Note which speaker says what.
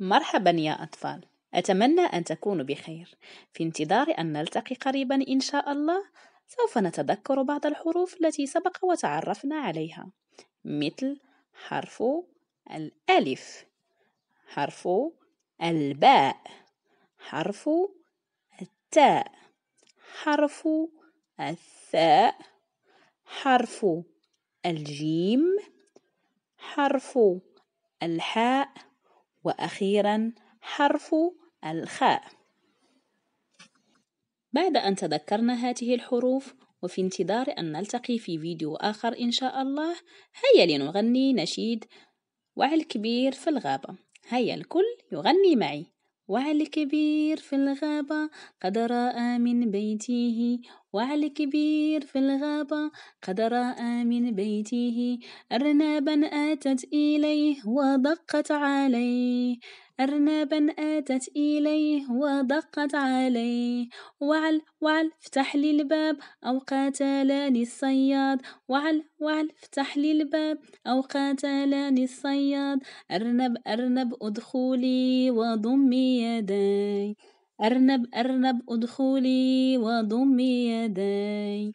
Speaker 1: مرحبا يا أطفال أتمنى أن تكونوا بخير في انتظار أن نلتقي قريبا إن شاء الله سوف نتذكر بعض الحروف التي سبق وتعرفنا عليها مثل حرف الألف حرف الباء حرف التاء حرف الثاء حرف الجيم حرف الحاء وأخيرا حرف الخاء بعد أن تذكرنا هذه الحروف وفي انتظار أن نلتقي في فيديو آخر إن شاء الله هيا لنغني نشيد وعل كبير في الغابة هيا الكل يغني معي وعل كبير في الغابة قد رأى من بيته وعلى كبير في الغابة قد رأى من بيته أرنبا أتت إليه ودقت عليه أرنبا أتت إليه ودقت عليه وعل وعل افتح لي الباب أو قاتلني الصياد وعل وعل افتح لي الباب أو قاتلني الصياد أرنب أرنب أدخلي وضمي يداي أرنب أرنب أدخلي وضمي يداي